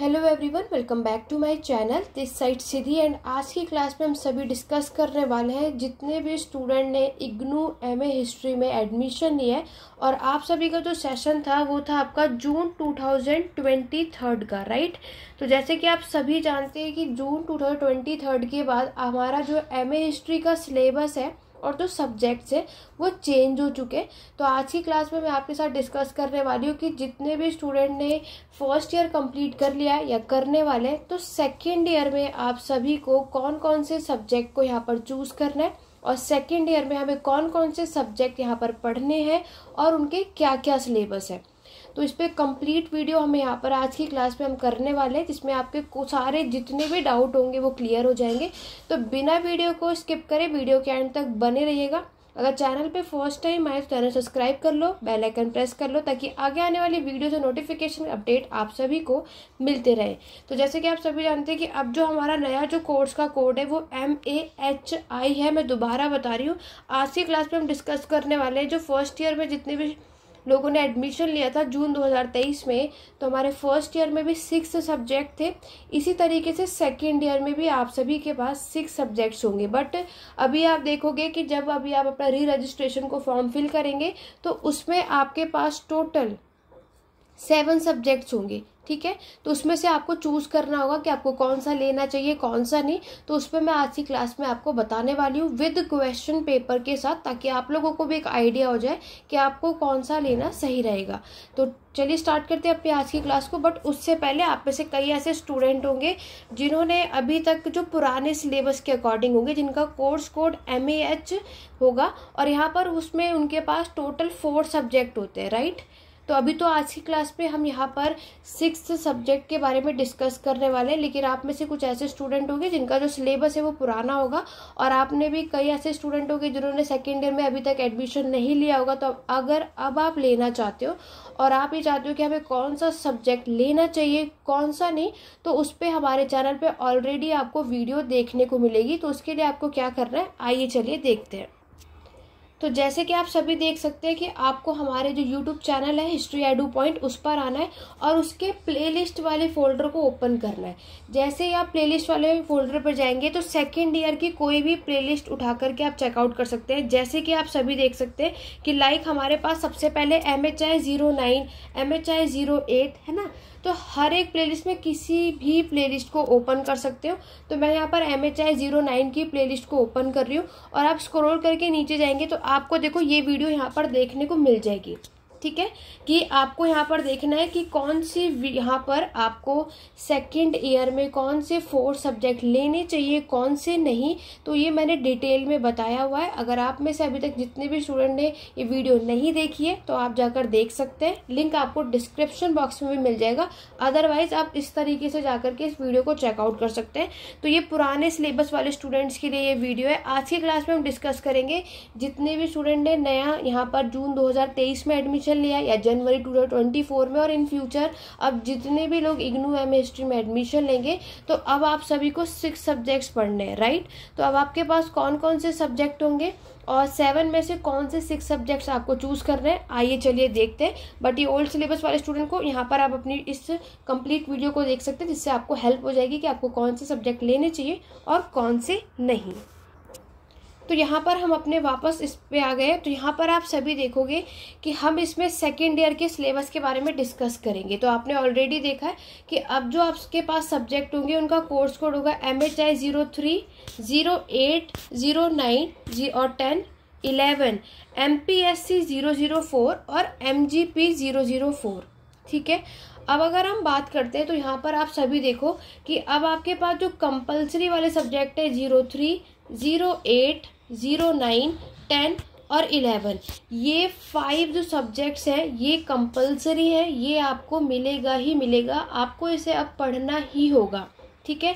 Hello everyone welcome back to my channel this side Siddhi and आज की class में हम सभी डिस्कस करने वाले हैं जितने भी स्टूडेंट ने इग्नू एमए हिस्ट्री में एडमिशन लिया है और आप सभी का जो सेशन था वो था आपका June two thousand twenty third का राइट तो जैसे कि आप सभी जानते हैं कि June two thousand twenty third के बाद हमारा जो एम हिस्ट्री का सिलेबस है और जो सब्जेक्ट्स है वो चेंज हो चुके हैं तो आज की क्लास में मैं आपके साथ डिस्कस करने वाली हूँ कि जितने भी स्टूडेंट ने फर्स्ट ईयर कंप्लीट कर लिया है या करने वाले हैं तो सेकेंड ईयर में आप सभी को कौन कौन से सब्जेक्ट को यहाँ पर चूज़ करना है और सेकेंड ईयर में हमें कौन कौन से सब्जेक्ट यहाँ पर पढ़ने हैं और उनके क्या क्या सिलेबस है तो इस पर कंप्लीट वीडियो हमें यहाँ पर आज की क्लास में हम करने वाले हैं जिसमें आपके सारे जितने भी डाउट होंगे वो क्लियर हो जाएंगे तो बिना वीडियो को स्किप करें वीडियो के एंड तक बने रहिएगा अगर चैनल पे फर्स्ट टाइम आए तो चैनल सब्सक्राइब कर लो बेल आइकन प्रेस कर लो ताकि आगे आने वाली वीडियोस और नोटिफिकेशन अपडेट आप सभी को मिलते रहे तो जैसे कि आप सभी जानते हैं कि अब जो हमारा नया जो कोर्स का कोड है वो एम ए एच आई है मैं दोबारा बता रही हूँ आज की क्लास में हम डिस्कस करने वाले हैं जो फर्स्ट ईयर में जितने भी लोगों ने एडमिशन लिया था जून 2023 में तो हमारे फर्स्ट ईयर में भी सिक्स सब्जेक्ट थे इसी तरीके से सेकेंड ईयर में भी आप सभी के पास सिक्स सब्जेक्ट्स होंगे बट अभी आप देखोगे कि जब अभी आप अपना री रजिस्ट्रेशन को फॉर्म फिल करेंगे तो उसमें आपके पास टोटल सेवन सब्जेक्ट्स होंगे ठीक है तो उसमें से आपको चूज़ करना होगा कि आपको कौन सा लेना चाहिए कौन सा नहीं तो उस पर मैं आज की क्लास में आपको बताने वाली हूँ विद क्वेश्चन पेपर के साथ ताकि आप लोगों को भी एक आइडिया हो जाए कि आपको कौन सा लेना सही रहेगा तो चलिए स्टार्ट करते हैं अपनी आज की क्लास को बट उससे पहले आप में से कई ऐसे स्टूडेंट होंगे जिन्होंने अभी तक जो पुराने सिलेबस के अकॉर्डिंग होंगे जिनका कोर्स कोड एम होगा और यहाँ पर उसमें उनके पास टोटल फोर सब्जेक्ट होते हैं राइट right? तो अभी तो आज की क्लास में हम यहाँ पर सिक्स सब्जेक्ट के बारे में डिस्कस करने वाले हैं लेकिन आप में से कुछ ऐसे स्टूडेंट होंगे जिनका जो सिलेबस है वो पुराना होगा और आपने भी कई ऐसे स्टूडेंट होंगे जिन्होंने सेकेंड ईयर में अभी तक एडमिशन नहीं लिया होगा तो अगर अब आप लेना चाहते हो और आप ये चाहते हो कि हमें कौन सा सब्जेक्ट लेना चाहिए कौन सा नहीं तो उस पर हमारे चैनल पर ऑलरेडी आपको वीडियो देखने को मिलेगी तो उसके लिए आपको क्या करना है आइए चलिए देखते हैं तो जैसे कि आप सभी देख सकते हैं कि आपको हमारे जो यूट्यूब चैनल है हिस्ट्री एडू पॉइंट उस पर आना है और उसके प्लेलिस्ट वाले फ़ोल्डर को ओपन करना है जैसे ही आप प्लेलिस्ट वाले फ़ोल्डर पर जाएंगे तो सेकेंड ईयर की कोई भी प्लेलिस्ट उठा करके आप चेकआउट कर सकते हैं जैसे कि आप सभी देख सकते हैं कि लाइक हमारे पास सबसे पहले M H I zero nine M H I zero eight है ना तो हर एक प्लेलिस्ट में किसी भी प्लेलिस्ट को ओपन कर सकते हो तो मैं यहाँ पर M H I zero nine की प्लेलिस्ट को ओपन कर रही हूँ और आप स्क्रॉल करके नीचे जाएंगे तो आपको देखो ये वीडियो यहाँ पर देखने को मिल जाएगी ठीक है कि आपको यहाँ पर देखना है कि कौन सी यहाँ पर आपको सेकंड ईयर में कौन से फोर सब्जेक्ट लेने चाहिए कौन से नहीं तो ये मैंने डिटेल में बताया हुआ है अगर आप में से अभी तक जितने भी स्टूडेंट ने ये वीडियो नहीं देखी है तो आप जाकर देख सकते हैं लिंक आपको डिस्क्रिप्शन बॉक्स में भी मिल जाएगा अदरवाइज आप इस तरीके से जाकर के इस वीडियो को चेकआउट कर सकते हैं तो ये पुराने सिलेबस वाले स्टूडेंट्स के लिए ये वीडियो है आज की क्लास में हम डिस्कस करेंगे जितने भी स्टूडेंट ने नया यहाँ पर जून दो में एडमिशन एडमिशन लिया या जनवरी टू ट्वेंटी फोर में और इन फ्यूचर अब जितने भी लोग इग्नू एम हिस्ट्री में एडमिशन लेंगे तो अब आप सभी को सिक्स सब्जेक्ट्स पढ़ने हैं राइट तो अब आपके पास कौन कौन से सब्जेक्ट होंगे और सेवन में से कौन से सिक्स सब्जेक्ट्स आपको चूज कर रहे हैं आइए चलिए देखते हैं बट ये ओल्ड सिलेबस वाले स्टूडेंट को यहाँ पर आप अपनी इस कंप्लीट वीडियो को देख सकते हैं जिससे आपको हेल्प हो जाएगी कि आपको कौन से सब्जेक्ट लेने चाहिए और कौन से नहीं तो यहाँ पर हम अपने वापस इस पे आ गए तो यहाँ पर आप सभी देखोगे कि हम इसमें सेकेंड ईयर के सिलेबस के बारे में डिस्कस करेंगे तो आपने ऑलरेडी देखा है कि अब जो आपके पास सब्जेक्ट होंगे उनका कोर्स कोड होगा M H I zero three zero eight zero nine और ten eleven M P S C zero zero four और M G P zero zero four ठीक है अब अगर हम बात करते हैं तो यहाँ पर आप सभी देखो कि अब आपके पास जो कंपलसरी वाले सब्जेक्ट है zero three zero eight zero nine ten और इलेवन ये फाइव जो सब्जेक्ट्स हैं ये कंपलसरी है ये आपको मिलेगा ही मिलेगा आपको इसे अब पढ़ना ही होगा ठीक है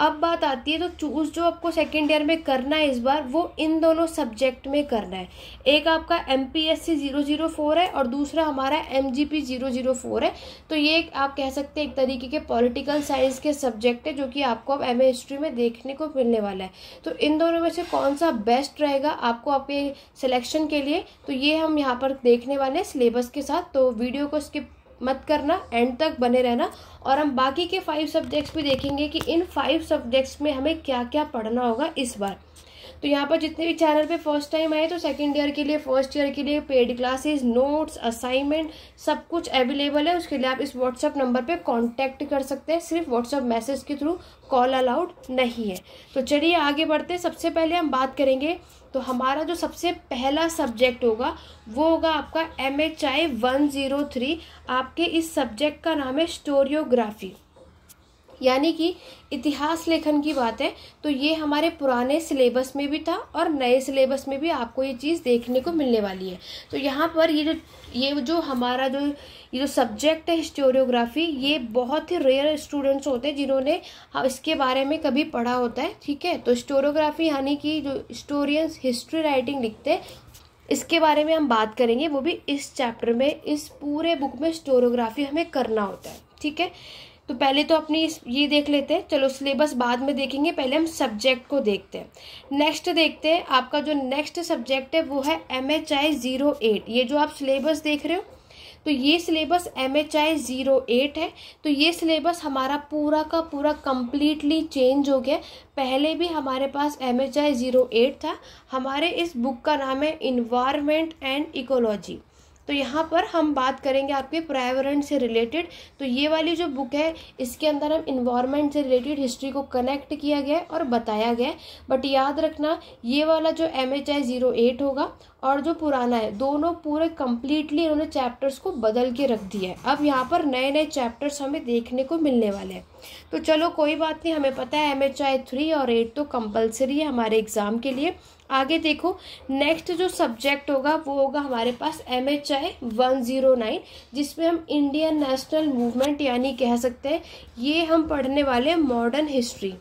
अब बात आती है तो चूज़ जो आपको सेकेंड ईयर में करना है इस बार वो इन दोनों सब्जेक्ट में करना है एक आपका M P S C zero zero four है और दूसरा हमारा M G P zero zero four है तो ये आप कह सकते हैं एक तरीके के पॉलिटिकल साइंस के सब्जेक्ट है जो कि आपको अब एम ए हिस्ट्री में देखने को मिलने वाला है तो इन दोनों में से कौन सा बेस्ट रहेगा आपको आपके सिलेक्शन के लिए तो ये हम यहाँ पर देखने वाले हैं सिलेबस के साथ तो वीडियो को स्किप मत करना एंड तक बने रहना और हम बाकी के फाइव सब्जेक्ट्स भी देखेंगे कि इन फाइव सब्जेक्ट्स में हमें क्या क्या पढ़ना होगा इस बार तो यहाँ पर जितने भी चैनल पे फर्स्ट टाइम आए तो सेकेंड ईयर के लिए फर्स्ट ईयर के लिए पेड क्लासेस नोट्स असाइनमेंट सब कुछ अवेलेबल है उसके लिए आप इस व्हाट्सअप नंबर पर कॉन्टैक्ट कर सकते हैं सिर्फ व्हाट्सअप मैसेज के थ्रू कॉल अलाउड नहीं है तो चलिए आगे बढ़ते हैं सबसे पहले हम बात करेंगे तो हमारा जो सबसे पहला सब्जेक्ट होगा वो होगा आपका M H I one zero three आपके इस सब्जेक्ट का नाम है स्टोरियोग्राफी यानी कि इतिहास लेखन की बात है तो ये हमारे पुराने सिलेबस में भी था और नए सिलेबस में भी आपको ये चीज़ देखने को मिलने वाली है तो यहाँ पर ये जो ये जो हमारा जो ये जो सब्जेक्ट है हिस्टोरियोग्राफी ये बहुत ही रेयर स्टूडेंट्स होते हैं जिन्होंने हाँ, इसके बारे में कभी पढ़ा होता है ठीक है तो हिस्टोरियोग्राफी यानी कि जो हिस्टोरियंस हिस्ट्री राइटिंग लिखते हैं इसके बारे में हम बात करेंगे वो भी इस चैप्टर में इस पूरे बुक में स्टोरोग्राफी हमें करना होता है ठीक है तो पहले तो अपनी ये देख लेते हैं चलो सिलेबस बाद में देखेंगे पहले हम सब्जेक्ट को देखते हैं नेक्स्ट देखते हैं आपका जो नेक्स्ट सब्जेक्ट है वो है M H I zero eight ये जो आप सिलेबस देख रहे हो तो ये syllabus M H I zero eight है तो ये सिलेबस हमारा पूरा का पूरा कम्प्लीटली चेंज हो गया पहले भी हमारे पास M H I zero eight था हमारे इस बुक का नाम है इन्वायरमेंट एंड इकोलॉजी तो यहाँ पर हम बात करेंगे आपके पर्यावरण से रिलेटेड तो ये वाली जो बुक है इसके अंदर हम इन्वायरमेंट से रिलेटेड हिस्ट्री को कनेक्ट किया गया है और बताया गया है बट याद रखना ये वाला जो M H I zero eight होगा और जो पुराना है दोनों पूरे कम्प्लीटली इन्होंने चैप्टर्स को बदल के रख दिया है अब यहाँ पर नए नए चैप्टर्स हमें देखने को मिलने वाले हैं तो चलो कोई बात नहीं हमें पता है एम एच आई थ्री और एट तो कंपलसरी है हमारे एग्ज़ाम के लिए आगे देखो नेक्स्ट जो सब्जेक्ट होगा वो होगा हमारे पास M H I one zero nine जिसमें हम इंडियन नेशनल मूवमेंट यानी कह सकते हैं ये हम पढ़ने वाले हैं मॉडर्न हिस्ट्री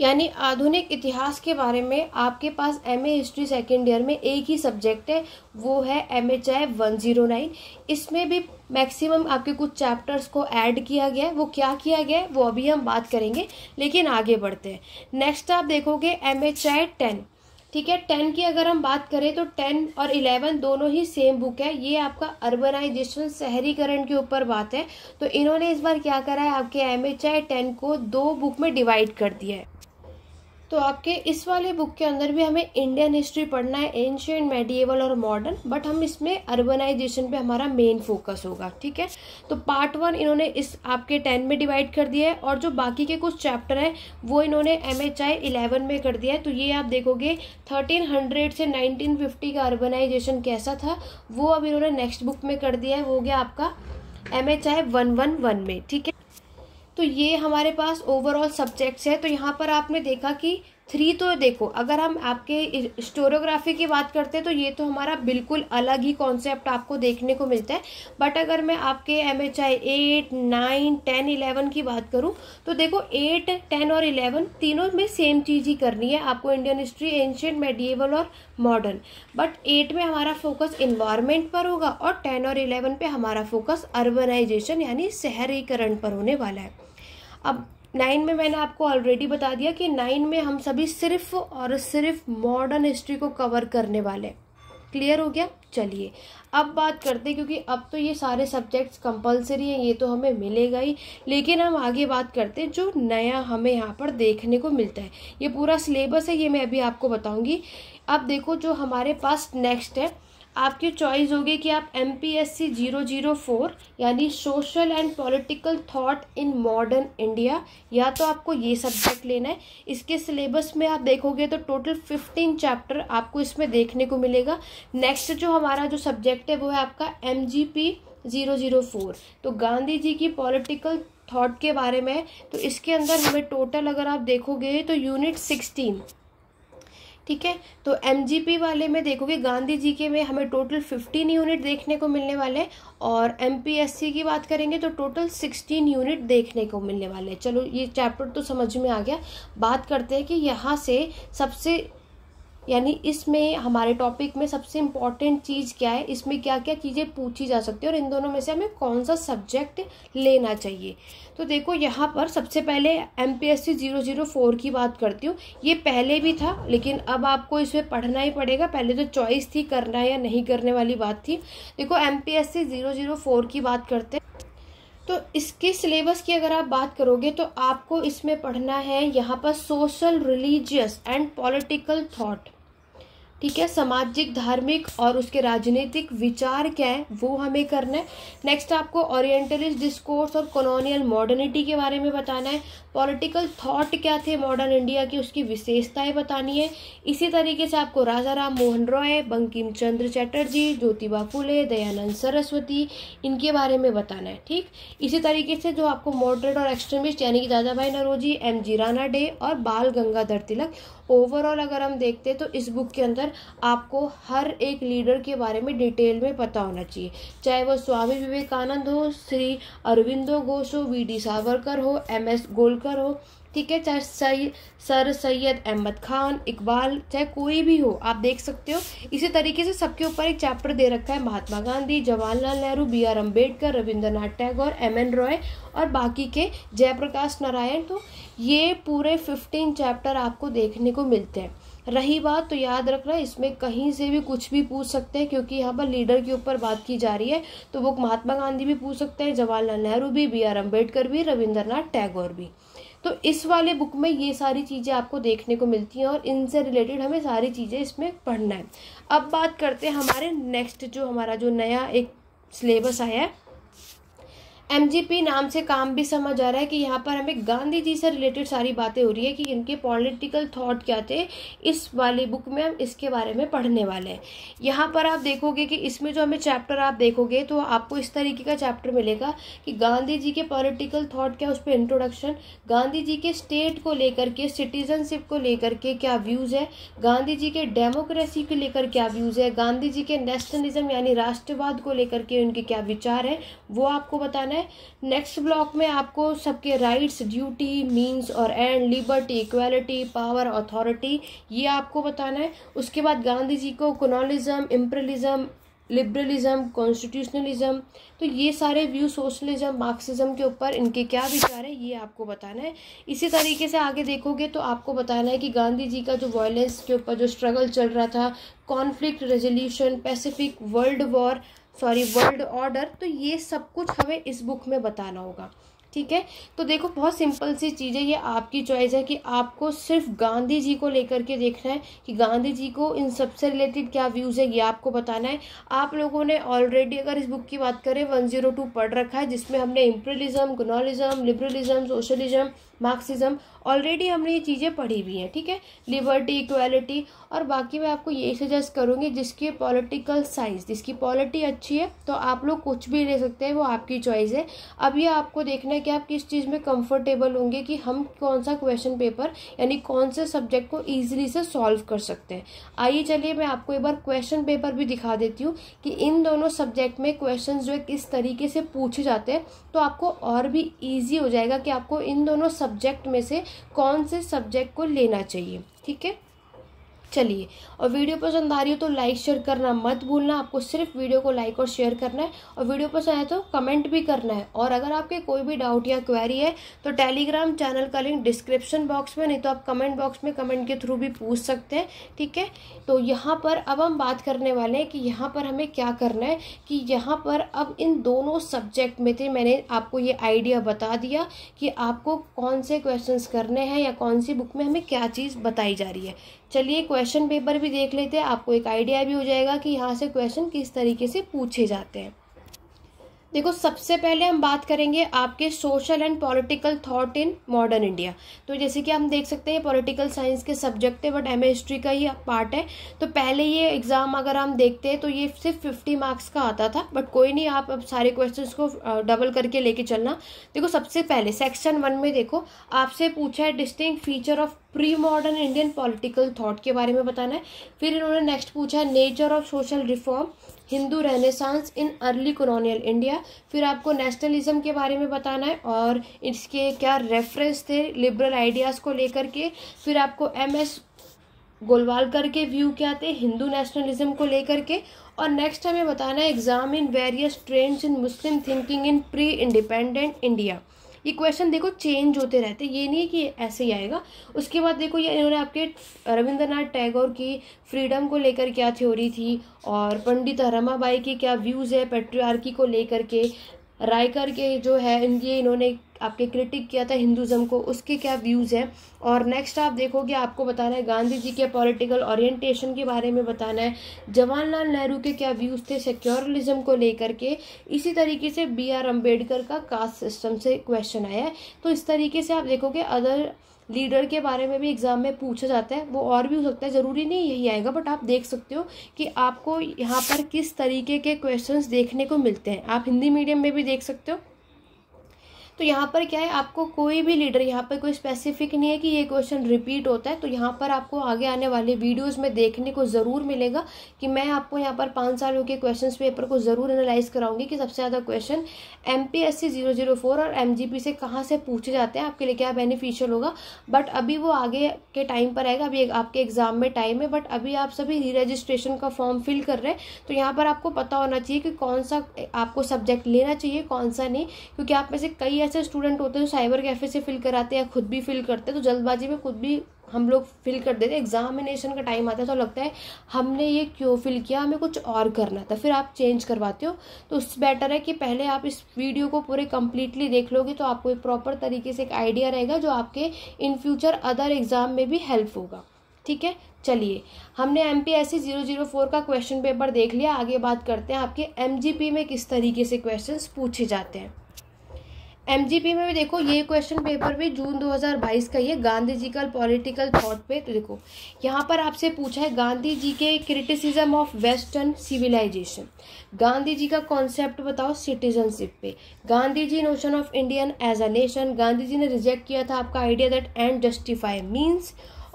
यानी आधुनिक इतिहास के बारे में आपके पास M A history second year में एक ही सब्जेक्ट है वो है M H I one zero nine इसमें भी मैक्सिमम आपके कुछ चैप्टर्स को ऐड किया गया है वो क्या किया गया है वो अभी हम बात करेंगे लेकिन आगे बढ़ते हैं नेक्स्ट आप देखोगे एम एच आई टेन ठीक है टेन की अगर हम बात करें तो टेन और इलेवन दोनों ही सेम बुक है ये आपका अर्बनाइजेशन शहरीकरण के ऊपर बात है तो इन्होंने इस बार क्या करा है आपके एम एच आई टेन को दो बुक में डिवाइड कर दिया है तो आपके इस वाले बुक के अंदर भी हमें इंडियन हिस्ट्री पढ़ना है एंशियंट मेडिएवल और मॉडर्न बट हम इसमें अर्बनाइजेशन पे हमारा मेन फोकस होगा ठीक है तो पार्ट वन इन्होंने इस आपके टेन में डिवाइड कर दिया है और जो बाकी के कुछ चैप्टर हैं वो इन्होंने एम एच आई इलेवन में कर दिया है तो ये आप देखोगे थर्टीन हंड्रेड से नाइनटीन फिफ्टी का अर्बनाइजेशन कैसा था वो अब इन्होंने नेक्स्ट बुक में कर दिया है वो गया आपका M H I one one one में ठीक है तो ये हमारे पास ओवरऑल सब्जेक्ट्स है तो यहाँ पर आपने देखा कि थ्री तो देखो अगर हम आपके स्टोरोग्राफी की बात करते हैं तो ये तो हमारा बिल्कुल अलग ही कॉन्सेप्ट आपको देखने को मिलता है बट अगर मैं आपके M H I eight nine ten eleven की बात करूँ तो देखो एट टेन और इलेवन तीनों में सेम चीज़ ही करनी है आपको इंडियन हिस्ट्री एंशियंट मेडिएबल और मॉडर्न बट एट में हमारा फोकस इन्वायरमेंट पर होगा और टेन और इलेवन पर हमारा फोकस अर्बनाइजेशन यानी शहरीकरण पर होने वाला है अब नाइन में मैंने आपको ऑलरेडी बता दिया कि नाइन में हम सभी सिर्फ और सिर्फ मॉडर्न हिस्ट्री को कवर करने वाले हैं क्लियर हो गया चलिए अब बात करते हैं क्योंकि अब तो ये सारे सब्जेक्ट्स कंपलसरी हैं ये तो हमें मिलेगा ही लेकिन हम आगे बात करते हैं जो नया हमें यहाँ पर देखने को मिलता है ये पूरा सिलेबस है ये मैं अभी आपको बताऊँगी अब देखो जो हमारे पास नेक्स्ट है आपकी चॉइस होगी कि आप M P S C zero zero four यानी social and political thought in modern India या तो आपको ये सब्जेक्ट लेना है इसके सिलेबस में आप देखोगे तो टोटल फिफ्टीन चैप्टर आपको इसमें देखने को मिलेगा नेक्स्ट जो हमारा जो सब्जेक्ट है वो है आपका M G P zero zero four तो गांधी जी की पॉलिटिकल थॉट के बारे में तो इसके अंदर हमें टोटल अगर आप देखोगे तो यूनिट सिक्सटीन ठीक है तो एम वाले में देखोगे गांधी जी के में हमें टोटल फिफ्टीन यूनिट देखने को मिलने वाले हैं और एम की बात करेंगे तो टोटल सिक्सटीन यूनिट देखने को मिलने वाले हैं चलो ये चैप्टर तो समझ में आ गया बात करते हैं कि यहाँ से सबसे यानी इसमें हमारे टॉपिक में सबसे इम्पॉर्टेंट चीज़ क्या है इसमें क्या क्या चीज़ें पूछी जा सकती है और इन दोनों में से हमें कौन सा सब्जेक्ट लेना चाहिए तो देखो यहाँ पर सबसे पहले M P S C zero zero four की बात करती हूँ ये पहले भी था लेकिन अब आपको इसमें पढ़ना ही पड़ेगा पहले तो चॉइस थी करना या नहीं करने वाली बात थी देखो M P S C zero zero four की बात करते हैं तो इसके सिलेबस की अगर आप बात करोगे तो आपको इसमें पढ़ना है यहाँ पर social religious and political thought ठीक है सामाजिक धार्मिक और उसके राजनीतिक विचार क्या है वो हमें करना है नेक्स्ट आपको ओरिएंटलिस्ट डिस्कोर्स और कॉलोनियल मॉडर्निटी के बारे में बताना है पॉलिटिकल थॉट क्या थे मॉडर्न इंडिया की उसकी विशेषताएं बतानी है इसी तरीके से आपको राजा राम मोहन रॉय बंकिम चंद्र चैटर्जी ज्योतिबा फुले दयानंद सरस्वती इनके बारे में बताना है ठीक इसी तरीके से जो आपको मॉडरेट और एक्सट्रीमिस्ट यानी कि Dadabhai Naoroji M G Ranade और बाल गंगाधर तिलक ओवरऑल अगर हम देखते हैं तो इस बुक के अंदर आपको हर एक लीडर के बारे में डिटेल में पता होना चाहिए चाहे वो स्वामी विवेकानंद हो श्री अरविंदो घोष हो वी डी सावरकर हो एम एस गोलकर करो ठीक है चाहे सही सर सैयद अहमद खान इकबाल चाहे कोई भी हो आप देख सकते हो इसी तरीके से सबके ऊपर एक चैप्टर दे रखा है Mahatma Gandhi Jawaharlal Nehru B R Ambedkar Rabindranath Tagore M N Roy और बाकी के जयप्रकाश नारायण तो ये पूरे फिफ्टीन चैप्टर आपको देखने को मिलते हैं रही बात तो याद रखना इसमें कहीं से भी कुछ भी पूछ सकते हैं क्योंकि यहाँ पर लीडर के ऊपर बात की जा रही है तो वो महात्मा गांधी भी पूछ सकते हैं जवाहरलाल नेहरू भी बी आर अम्बेडकर भी रविंद्रनाथ टैगोर भी तो इस वाले बुक में ये सारी चीज़ें आपको देखने को मिलती हैं और इनसे रिलेटेड हमें सारी चीज़ें इसमें पढ़ना है अब बात करते हैं हमारे नेक्स्ट जो हमारा जो नया एक सिलेबस आया है एम नाम से काम भी समझ आ रहा है कि यहाँ पर हमें गांधी जी से रिलेटेड सारी बातें हो रही है कि इनके पॉलिटिकल थॉट क्या थे इस वाली बुक में हम इसके बारे में पढ़ने वाले हैं यहाँ पर आप देखोगे कि इसमें जो हमें चैप्टर आप देखोगे तो आपको इस तरीके का चैप्टर मिलेगा कि गांधी जी के पॉलिटिकल थाट क्या उस पर इंट्रोडक्शन गांधी जी के स्टेट को लेकर के सिटीजनशिप को लेकर के क्या व्यूज़ है गांधी जी के डेमोक्रेसी को लेकर क्या व्यूज़ है गांधी जी के नेशनलिज्म यानी राष्ट्रवाद को लेकर के उनके क्या विचार हैं वो आपको बताना है नेक्स्ट ब्लॉक में आपको सबके राइट्स ड्यूटी मींस और and liberty equality power authority ये आपको बताना है उसके बाद गांधी जी को कोनोलिज्म इम्प्रलिज्म लिबरलिज्म कॉन्स्टिट्यूशनलिज्म तो ये सारे व्यू सोशलिज्म मार्क्सिज्म के ऊपर इनके क्या विचार है ये आपको बताना है इसी तरीके से आगे देखोगे तो आपको बताना है कि गांधी जी का जो वॉयलेंस के ऊपर जो स्ट्रगल चल रहा था conflict resolution pacific world war sorry world order तो ये सब कुछ हमें इस बुक में बताना होगा ठीक है तो देखो बहुत सिंपल सी चीज़ है ये आपकी चॉइस है कि आपको सिर्फ गांधी जी को लेकर के देखना है कि गांधी जी को इन सबसे रिलेटेड क्या व्यूज़ है ये आपको बताना है आप लोगों ने ऑलरेडी अगर इस बुक की बात करें वन जीरो टू पढ़ रखा है जिसमें हमने imperialism colonialism liberalism socialism Marxism already हमने ये चीज़ें पढ़ी हुई हैं ठीक है लिबर्टी इक्वालिटी और बाकी मैं आपको यही सजेस्ट करूँगी जिसकी पॉलिटिकल साइंस जिसकी पॉलिटी अच्छी है तो आप लोग कुछ भी ले सकते हैं वो आपकी चॉइस है अब ये आपको देखना है कि आप किस चीज़ में कंफर्टेबल होंगे कि हम कौन सा क्वेश्चन पेपर यानी कौन से सब्जेक्ट को ईजिली से सॉल्व कर सकते हैं आइए चलिए मैं आपको एक बार क्वेश्चन पेपर भी दिखा देती हूँ कि इन दोनों सब्जेक्ट में क्वेश्चन जो है किस तरीके से पूछे जाते हैं तो आपको और भी ईजी हो जाएगा कि आपको इन दोनों सब्जेक्ट में से कौन से सब्जेक्ट को लेना चाहिए ठीक है चलिए और वीडियो पसंद आ रही हो तो लाइक शेयर करना मत भूलना आपको सिर्फ वीडियो को लाइक और शेयर करना है और वीडियो पसंद आए तो कमेंट भी करना है और अगर आपके कोई भी डाउट या क्वेरी है तो टेलीग्राम चैनल का लिंक डिस्क्रिप्शन बॉक्स में नहीं तो आप कमेंट बॉक्स में कमेंट के थ्रू भी पूछ सकते हैं ठीक है तो यहाँ पर अब हम बात करने वाले हैं कि यहाँ पर हमें क्या करना है कि यहाँ पर अब इन दोनों सब्जेक्ट में थे मैंने आपको ये आइडिया बता दिया कि आपको कौन से क्वेश्चन करने हैं या कौन सी बुक में हमें क्या चीज़ बताई जा रही है चलिए क्वेश्चन पेपर भी देख लेते हैं आपको एक आइडिया भी हो जाएगा कि यहाँ से क्वेश्चन किस तरीके से पूछे जाते हैं देखो सबसे पहले हम बात करेंगे आपके social and political thought in modern India तो जैसे कि हम देख सकते हैं पॉलिटिकल साइंस के सब्जेक्ट है बट एम हिस्ट्री का ही पार्ट है तो पहले ये एग्ज़ाम अगर हम देखते हैं तो ये सिर्फ फिफ्टी मार्क्स का आता था बट कोई नहीं आप अब सारे क्वेश्चन को डबल करके लेके चलना देखो सबसे पहले सेक्शन वन में देखो आपसे पूछा है distinguishing feature of pre modern Indian political thought के बारे में बताना है फिर इन्होंने नेक्स्ट पूछा है nature of social reform Hindu renaissance in early colonial India फिर आपको नेशनलिज्म के बारे में बताना है और इसके क्या रेफरेंस थे लिबरल आइडियाज़ को लेकर के फिर आपको एम एस गोलवालकर के व्यू क्या थे हिंदू नेशनलिज्म को लेकर के और नेक्स्ट हमें बताना है exam in various trends in Muslim thinking in pre independent India ये क्वेश्चन देखो चेंज होते रहते ये नहीं है कि ऐसे ही आएगा उसके बाद देखो ये इन्होंने आपके रविंद्रनाथ टैगोर की फ्रीडम को लेकर क्या थ्योरी थी और पंडित रमाबाई के क्या व्यूज़ है पेट्रियार्की को लेकर के रायकर के जो है ये इन्होंने आपके क्रिटिक किया था हिंदुज़म को उसके क्या व्यूज़ हैं और नेक्स्ट आप देखोगे आपको बताना है गांधी जी के पॉलिटिकल ओरिएंटेशन के बारे में बताना है जवाहरलाल नेहरू के क्या व्यूज़ थे सेक्योरलिज्म को लेकर के इसी तरीके से बी आर अम्बेडकर का कास्ट सिस्टम से क्वेश्चन आया है तो इस तरीके से आप देखोगे अदर लीडर के बारे में भी एग्ज़ाम में पूछा जाता है वो और भी हो सकता है ज़रूरी नहीं यही आएगा बट आप देख सकते हो कि आपको यहाँ पर किस तरीके के क्वेश्चंस देखने को मिलते हैं आप हिंदी मीडियम में भी देख सकते हो तो यहाँ पर क्या है आपको कोई भी लीडर यहाँ पर कोई स्पेसिफिक नहीं है कि ये क्वेश्चन रिपीट होता है तो यहाँ पर आपको आगे आने वाले वीडियोज़ में देखने को ज़रूर मिलेगा कि मैं आपको यहाँ पर पाँच सालों के क्वेश्चन पेपर को ज़रूर एनालाइज कराऊंगी कि सबसे ज़्यादा question M P S C zero zero four और एम जी पी से कहाँ से पूछे जाते हैं आपके लिए क्या बेनिफिशियल होगा बट अभी वो आगे के टाइम पर आएगा अभी आपके एग्ज़ाम में टाइम है बट अभी आप सभी री रजिस्ट्रेशन का फॉर्म फिल कर रहे हैं तो यहाँ पर आपको पता होना चाहिए कि कौन सा आपको सब्जेक्ट लेना चाहिए कौन सा नहीं क्योंकि आप में से कई ऐसे स्टूडेंट होते हैं जो साइबर कैफ़े से फिल कराते हैं या खुद भी फिल करते हैं तो जल्दबाजी में खुद भी हम लोग फिल कर देते हैं एग्जामिनेशन का टाइम आता है तो लगता है हमने ये क्यों फिल किया हमें कुछ और करना था फिर आप चेंज करवाते हो तो उससे बेटर है कि पहले आप इस वीडियो को पूरे कम्प्लीटली देख लोगे तो आपको एक प्रॉपर तरीके से एक आइडिया रहेगा जो आपके इन फ्यूचर अदर एग्ज़ाम में भी हेल्प होगा ठीक है चलिए हमने M P S C zero zero four का क्वेश्चन पेपर देख लिया आगे बात करते हैं आपके एम जी पी में किस तरीके से क्वेश्चन पूछे जाते हैं एम में भी देखो ये क्वेश्चन पेपर भी जून 2022 का ये गांधी जी का पॉलिटिकल थॉट पे तो देखो यहाँ पर आपसे पूछा है गांधी जी के criticism of western civilisation Gandhi ji का कॉन्सेप्ट बताओ सिटीजनशिप पे Gandhi ji notion of Indian as a nation Gandhi ji ने रिजेक्ट किया था आपका idea that end justify means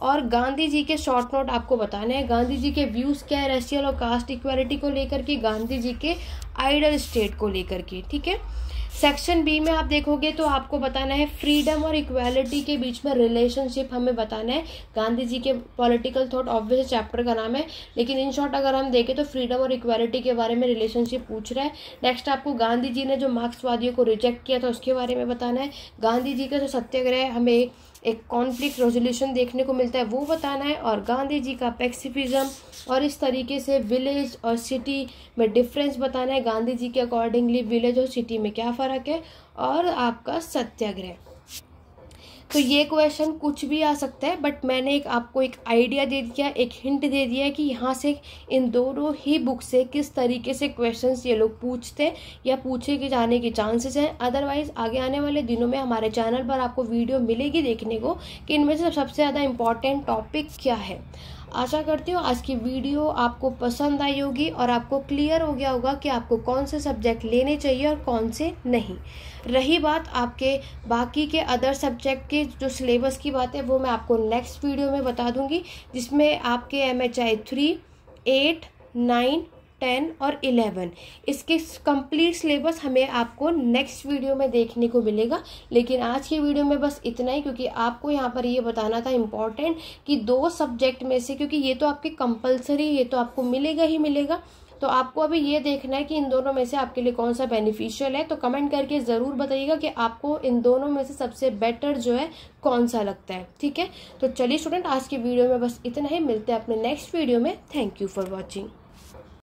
और गांधी जी के शॉर्ट नोट आपको बताने हैं गांधी जी के व्यूज़ क्या है रेशियल और कास्ट इक्वालिटी को लेकर के गांधी जी के आइडल स्टेट को लेकर के ठीक है सेक्शन बी में आप देखोगे तो आपको बताना है फ्रीडम और इक्वालिटी के बीच में रिलेशनशिप हमें बताना है गांधी जी के पॉलिटिकल थॉट ऑब्वियस चैप्टर का नाम है लेकिन इन शॉर्ट अगर हम देखें तो फ्रीडम और इक्वालिटी के बारे में रिलेशनशिप पूछ रहा है नेक्स्ट आपको गांधी जी ने जो मार्क्सवादियों को रिजेक्ट किया था उसके बारे में बताना है गांधी जी का जो सत्याग्रह हमें एक कॉन्फ्लिक्ट रेजोल्यूशन देखने को मिलता है वो बताना है और गांधी जी का पैक्सिफिज़म और इस तरीके से विलेज और सिटी में डिफरेंस बताना है गांधी जी के अकॉर्डिंगली विलेज और सिटी में क्या फ़र्क है और आपका सत्याग्रह तो ये क्वेश्चन कुछ भी आ सकता है बट मैंने एक आपको एक आइडिया दे दिया एक हिंट दे दिया है कि यहाँ से इन दोनों ही बुक से किस तरीके से क्वेश्चन ये लोग पूछते हैं या पूछे के जाने के चांसेस हैं अदरवाइज आगे आने वाले दिनों में हमारे चैनल पर आपको वीडियो मिलेगी देखने को कि इनमें से सबसे ज़्यादा इम्पॉर्टेंट टॉपिक क्या है आशा करती हूँ आज की वीडियो आपको पसंद आई होगी और आपको क्लियर हो गया होगा कि आपको कौन से सब्जेक्ट लेने चाहिए और कौन से नहीं रही बात आपके बाकी के अदर सब्जेक्ट के जो सिलेबस की बात है वो मैं आपको नेक्स्ट वीडियो में बता दूँगी जिसमें आपके M H I three eight nine ten और इलेवन इसके कंप्लीट सिलेबस हमें आपको नेक्स्ट वीडियो में देखने को मिलेगा लेकिन आज की वीडियो में बस इतना ही क्योंकि आपको यहाँ पर ये बताना था इम्पॉर्टेंट कि दो सब्जेक्ट में से क्योंकि ये तो आपके कंपलसरी ये तो आपको मिलेगा ही मिलेगा तो आपको अभी ये देखना है कि इन दोनों में से आपके लिए कौन सा बेनिफिशियल है तो कमेंट करके ज़रूर बताइएगा कि आपको इन दोनों में से सबसे बेटर जो है कौन सा लगता है ठीक है तो चलिए स्टूडेंट आज की वीडियो में बस इतना ही मिलते हैं अपने नेक्स्ट वीडियो में थैंक यू फॉर वॉचिंग